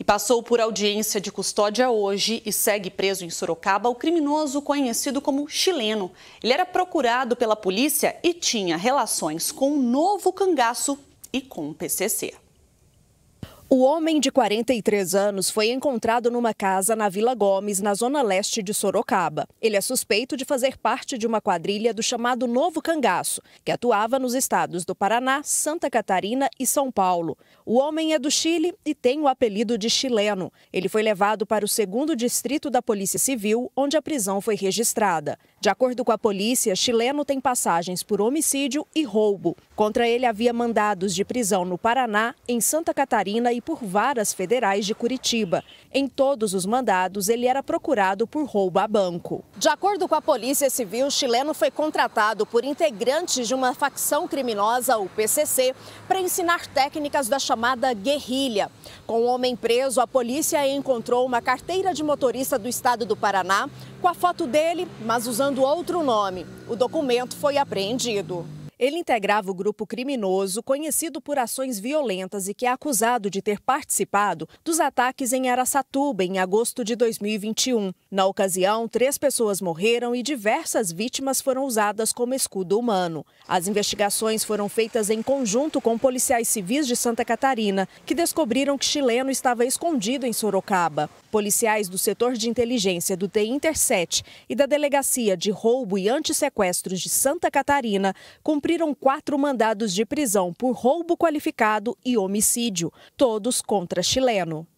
E passou por audiência de custódia hoje e segue preso em Sorocaba o criminoso conhecido como chileno. Ele era procurado pela polícia e tinha relações com o um novo cangaço e com o PCC. O homem de 43 anos foi encontrado numa casa na Vila Gomes, na zona leste de Sorocaba. Ele é suspeito de fazer parte de uma quadrilha do chamado Novo Cangaço, que atuava nos estados do Paraná, Santa Catarina e São Paulo. O homem é do Chile e tem o apelido de chileno. Ele foi levado para o segundo distrito da Polícia Civil, onde a prisão foi registrada. De acordo com a polícia, chileno tem passagens por homicídio e roubo. Contra ele havia mandados de prisão no Paraná, em Santa Catarina e e por varas federais de Curitiba. Em todos os mandados, ele era procurado por roubo a banco. De acordo com a Polícia Civil, o chileno foi contratado por integrantes de uma facção criminosa, o PCC, para ensinar técnicas da chamada guerrilha. Com o homem preso, a polícia encontrou uma carteira de motorista do estado do Paraná com a foto dele, mas usando outro nome. O documento foi apreendido. Ele integrava o grupo criminoso conhecido por ações violentas e que é acusado de ter participado dos ataques em Araçatuba em agosto de 2021. Na ocasião, três pessoas morreram e diversas vítimas foram usadas como escudo humano. As investigações foram feitas em conjunto com policiais civis de Santa Catarina, que descobriram que chileno estava escondido em Sorocaba. Policiais do setor de inteligência do TI-Intercept e da Delegacia de Roubo e Antissequestros de Santa Catarina cumpriram cumpriram quatro mandados de prisão por roubo qualificado e homicídio, todos contra chileno.